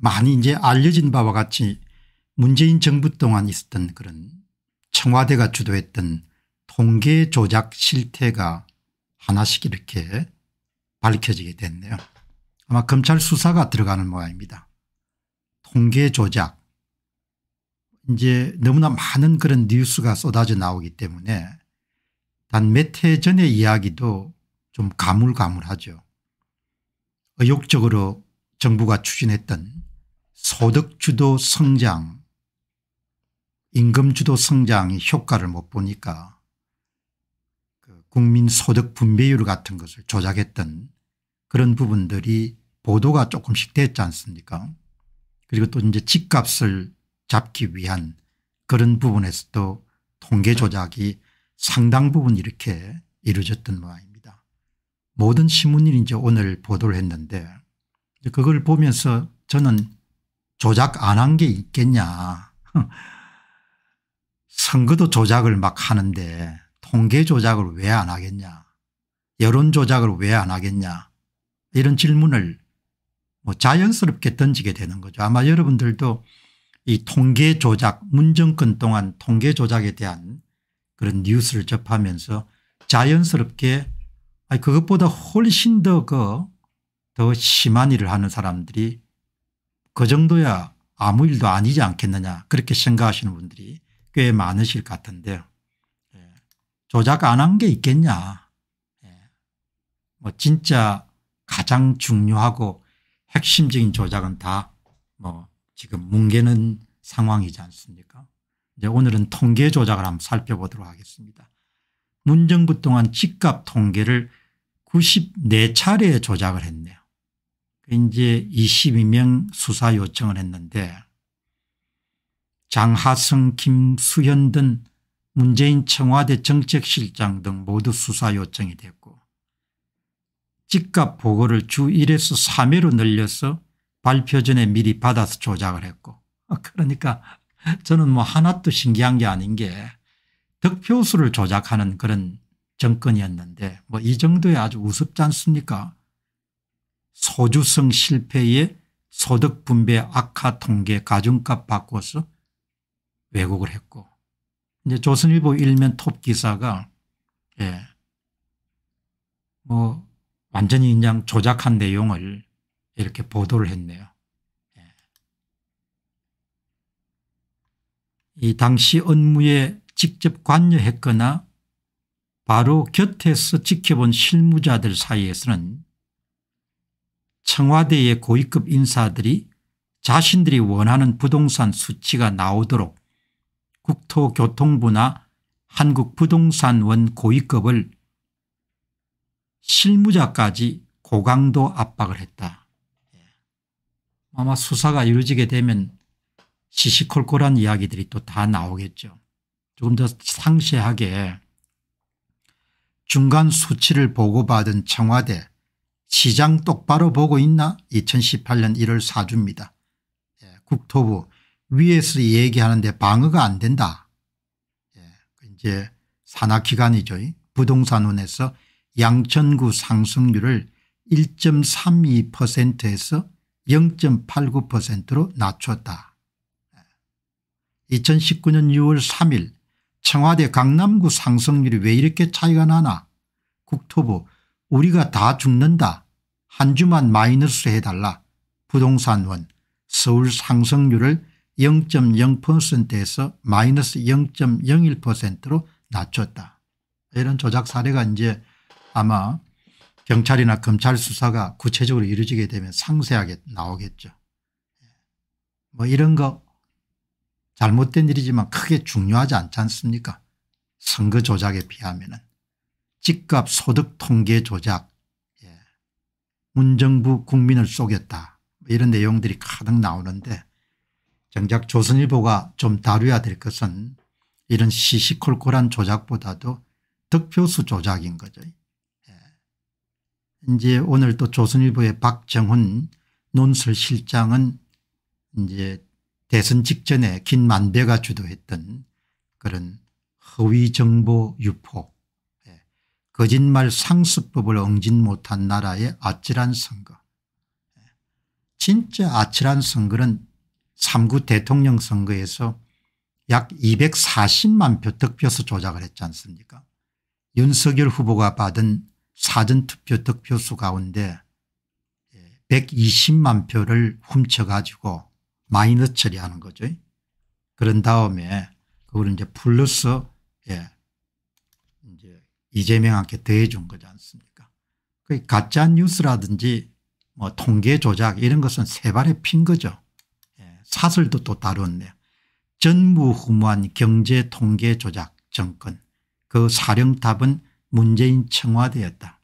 많이 이제 알려진 바와 같이 문재인 정부 동안 있었던 그런 청와대가 주도했던 통계 조작 실태가 하나씩 이렇게 밝혀지게 됐네요. 아마 검찰 수사가 들어가는 모양입니다. 통계 조작 이제 너무나 많은 그런 뉴스가 쏟아져 나오기 때문에 단 몇 해 전의 이야기도 좀 가물가물하죠. 의욕적으로 정부가 추진했던 소득주도 성장 임금주도 성장이 효과를 못 보니까 그 국민소득 분배율 같은 것을 조작했던 그런 부분들이 보도가 조금씩 됐지 않습니까 그리고 또 이제 집값을 잡기 위한 그런 부분에서도 통계 조작이 상당 부분 이렇게 이루어졌던 모양입니다. 모든 신문이 이제 오늘 보도를 했는데 그걸 보면서 저는 조작 안 한 게 있겠냐. 선거도 조작을 막 하는데 통계 조작을 왜 안 하겠냐. 여론 조작을 왜 안 하겠냐. 이런 질문을 뭐 자연스럽게 던지게 되는 거죠. 아마 여러분들도 이 통계 조작 문정권 동안 통계 조작에 대한 그런 뉴스를 접하면서 자연스럽게 아니 그것보다 훨씬 더그더 그, 더 심한 일을 하는 사람들이 그 정도야 아무 일도 아니지 않겠느냐 그렇게 생각하시는 분들이 꽤 많으실 것 같은데요. 예. 조작 안 한 게 있겠냐. 예. 뭐 진짜 가장 중요하고 핵심적인 조작은 다뭐 지금 뭉개는 상황이지 않습니까? 이제 오늘은 통계 조작을 한번 살펴보도록 하겠습니다. 문정부 동안 집값 통계를 94차례 조작을 했네요. 이제 22명 수사 요청을 했는데 장하성, 김수현 등 문재인 청와대 정책실장 등 모두 수사 요청이 됐고 집값 보고를 주 1에서 3회로 늘려서 발표 전에 미리 받아서 조작을 했고 어, 그러니까 저는 뭐 하나도 신기한 게 아닌 게 득표수를 조작하는 그런 정권이었는데 뭐 이 정도에 아주 우습지 않습니까 소주성 실패에 소득분배 악화 통계 가중값 바꿔서 왜곡을 했고 이제 조선일보 일면 톱 기사가 예. 뭐 완전히 그냥 조작한 내용을 이렇게 보도를 했네요. 예. 이 당시 업무에 직접 관여했거나 바로 곁에서 지켜본 실무자들 사이에서는 청와대의 고위급 인사들이 자신들이 원하는 부동산 수치가 나오도록 국토교통부나 한국부동산원 고위급을 실무자까지 고강도 압박을 했다. 예. 아마 수사가 이루어지게 되면 시시콜콜한 이야기들이 또 다 나오겠죠. 조금 더 상세하게 중간 수치를 보고받은 청와대 시장 똑바로 보고 있나 2018년 1월 4주입니다 예, 국토부 위에서 얘기하는데 방어가 안 된다. 예, 그 이제 산하기관이죠 부동산원에서 양천구 상승률을 1.32%에서 0.89%로 낮췄다. 2019년 6월 3일 청와대 강남구 상승률이 왜 이렇게 차이가 나나 국토부 우리가 다 죽는다. 한 주만 마이너스 해달라. 부동산원 서울 상승률을 0.0%에서 마이너스 0.01%로 낮췄다. 이런 조작 사례가 이제 아마 경찰이나 검찰 수사가 구체적으로 이루어지게 되면 상세하게 나오겠죠. 뭐 이런 거 잘못된 일이지만 크게 중요하지 않지 않습니까 선거 조작에 비하면은. 집값 소득 통계 조작 예. 문정부 국민을 속였다 이런 내용들이 가득 나오는데 정작 조선일보가 좀 다뤄야 될 것은 이런 시시콜콜한 조작보다도 득표수 조작인 거죠. 예. 이제 오늘 또 조선일보의 박정훈 논설실장은 이제 대선 직전에 긴만배가 주도했던 그런 허위 정보 유포 거짓말 상습법을 엉진 못한 나라의 아찔한 선거. 진짜 아찔한 선거는 3구 대통령 선거에서 약 240만 표 득표수 조작을 했지 않습니까 윤석열 후보가 받은 사전투표 득표수 가운데 120만 표를 훔쳐가지고 마이너 처리하는 거죠. 그런 다음에 그걸 이제 플러스 예, 이재명한테 대해준 거지 않습니까 그 가짜 뉴스라든지 뭐 통계 조작 이런 것은 세발에 핀 거죠. 예. 사설도 또 다뤘네요. 전무후무한 경제 통계 조작 정권 그 사령탑은 문재인 청와대였다.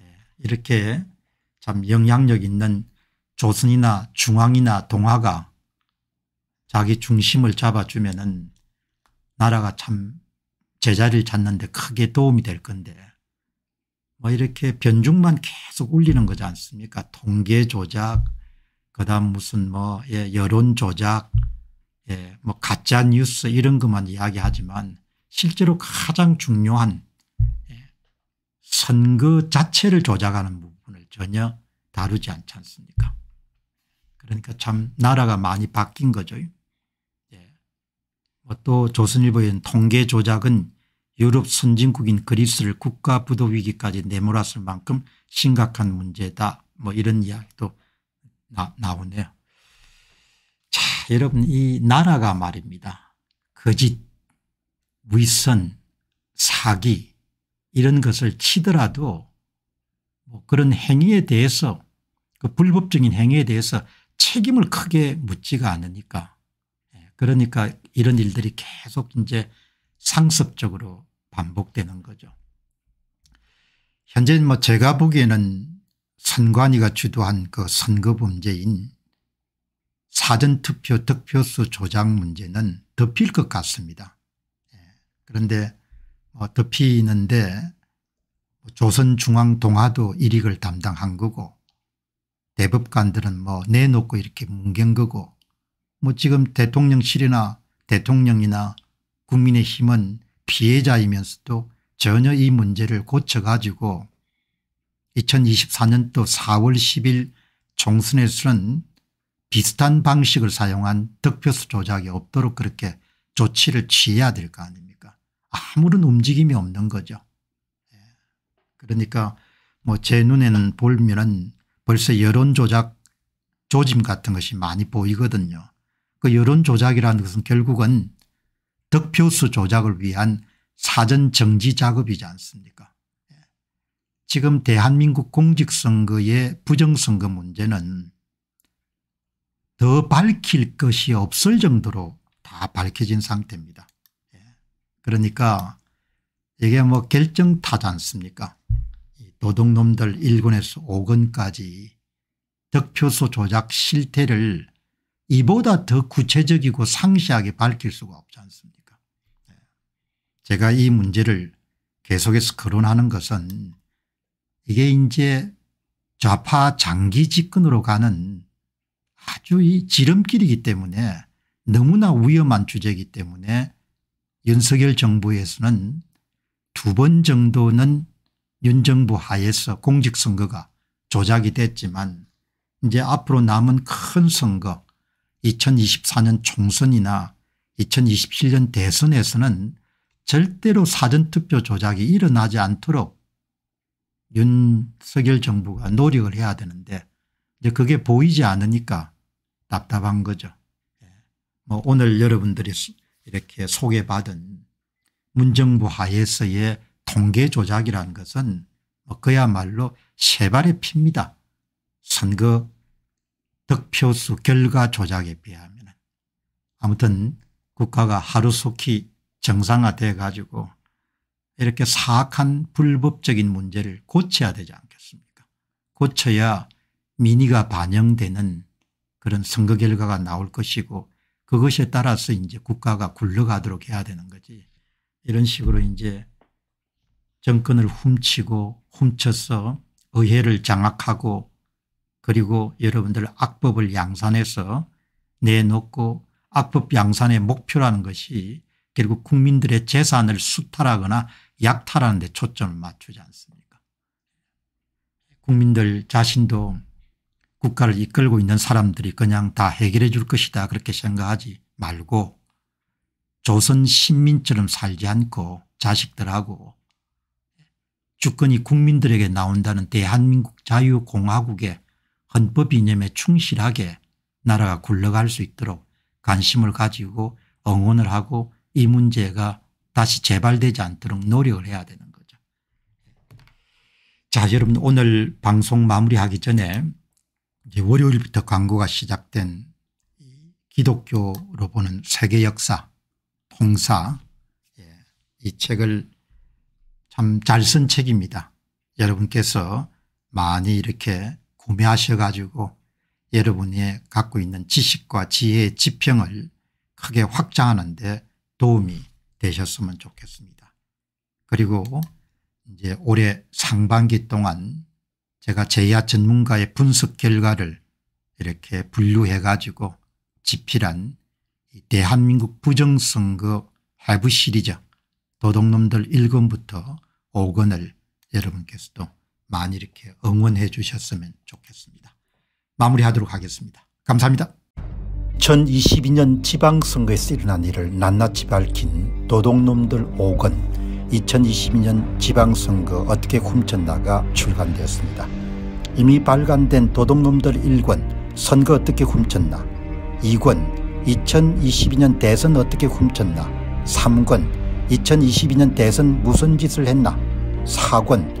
예. 이렇게 참 영향력 있는 조선이나 중앙이나 동화가 자기 중심을 잡아주면 은 나라가 참 제자리 찾는데 크게 도움이 될 건데 뭐 이렇게 변죽만 계속 울리는 거지 않습니까 통계 조작 그다음 무슨 뭐 예, 여론 조작 예, 뭐 가짜 뉴스 이런 것만 이야기하지만 실제로 가장 중요한 예, 선거 자체를 조작하는 부분을 전혀 다루지 않지 않습니까 그러니까 참 나라가 많이 바뀐 거죠. 뭐 또 조선일보의 통계 조작은 유럽 선진국인 그리스를 국가 부도 위기까지 내몰았을 만큼 심각한 문제다 뭐 이런 이야기도 나, 나오네요. 자 여러분 이 나라가 말입니다. 거짓 위선 사기 이런 것을 치더라도 뭐 그런 행위에 대해서 그 불법적인 행위에 대해서 책임을 크게 묻지가 않으니까 예, 그러니까 이런 일들이 계속 이제 상습적으로 반복되는 거죠. 현재 뭐 제가 보기에는 선관위가 주도한 그 선거 범죄인 사전투표 득표수 조작 문제는 덮일 것 같습니다. 예. 그런데 뭐 덮이는데 뭐 조선중앙동화도 일익을 담당한 거고 대법관들은 뭐 내놓고 이렇게 뭉갠 거고 뭐 지금 대통령실이나 대통령이나 국민의힘은 피해자이면서도 전혀 이 문제를 고쳐가지고 2024년도 4월 10일 총선에서는 비슷한 방식을 사용한 득표수 조작이 없도록 그렇게 조치를 취해야 될 거 아닙니까 아무런 움직임이 없는 거죠. 예. 그러니까 뭐 제 눈에는 볼면은 벌써 여론조작 조짐 같은 것이 많이 보이거든요. 그 여론 조작이라는 것은 결국은 득표수 조작을 위한 사전 정지 작업이지 않습니까 예. 지금 대한민국 공직선거의 부정선거 문제는 더 밝힐 것이 없을 정도로 다 밝혀진 상태입니다. 예. 그러니까 이게 뭐 결정타지 않습니까 도둑놈들 1군에서 5군까지 득표수 조작 실태를 이보다 더 구체적이고 상시하게 밝힐 수가 없지 않습니까 네. 제가 이 문제를 계속해서 거론하는 것은 이게 이제 좌파 장기 집권으로 가는 아주 이 지름길이기 때문에 너무나 위험한 주제이기 때문에 윤석열 정부에서는 두 번 정도는 윤 정부 하에서 공직선거가 조작이 됐지만 이제 앞으로 남은 큰 선거 2024년 총선이나 2027년 대선에서는 절대로 사전투표 조작이 일어나지 않도록 윤석열 정부가 노력을 해야 되는데 이제 그게 보이지 않으니까 답답한 거죠. 예. 뭐 오늘 여러분들이 이렇게 소개받은 문정부 하에서의 통계 조작이라는 것은 뭐 그야말로 세발의 핍니다. 선거 득표수 결과 조작에 비하면 아무튼 국가가 하루속히 정상화돼 가지고 이렇게 사악한 불법적인 문제를 고쳐야 되지 않겠습니까 고쳐야 민의가 반영되는 그런 선거 결과가 나올 것이고 그것에 따라서 이제 국가가 굴러가도록 해야 되는 거지 이런 식으로 이제 정권을 훔치고 훔쳐서 의회를 장악하고 그리고 여러분들 악법을 양산해서 내놓고 악법 양산의 목표라는 것이 결국 국민들의 재산을 수탈하거나 약탈하는 데 초점을 맞추지 않습니까 국민들 자신도 국가를 이끌고 있는 사람들이 그냥 다 해결해 줄 것이다 그렇게 생각하지 말고 조선 신민처럼 살지 않고 자식들하고 주권이 국민들에게 나온다는 대한민국 자유공화국의 헌법 이념에 충실하게 나라가 굴러갈 수 있도록 관심을 가지고 응원을 하고 이 문제가 다시 재발되지 않도록 노력을 해야 되는 거죠. 자 여러분 오늘 방송 마무리하기 전에 월요일부터 광고가 시작된 기독교로 보는 세계 역사 통사 예, 이 책을 참 잘 쓴 책입니다. 여러분께서 많이 이렇게 구매하셔 가지고 여러분이 갖고 있는 지식과 지혜의 지평을 크게 확장하는 데 도움이 되셨으면 좋겠습니다. 그리고 이제 올해 상반기 동안 제가 제야 전문가의 분석 결과를 이렇게 분류해 가지고 집필한 대한민국 부정선거 해부 시리즈 도둑놈들 1권부터 5권을 여러분께서도 많이 이렇게 응원해 주셨으면 좋겠습니다. 마무리하도록 하겠습니다. 감사합니다. 2022년 지방선거에서 일어난 일을 낱낱이 밝힌 노동놈들 5권 2022년 지방선거 어떻게 훔쳤나가 출간되었습니다. 이미 발간된 도둑놈들 1권 선거 어떻게 훔쳤나 2권 2022년 대선 어떻게 훔쳤나 3권 2022년 대선 무슨 짓을 했나 4권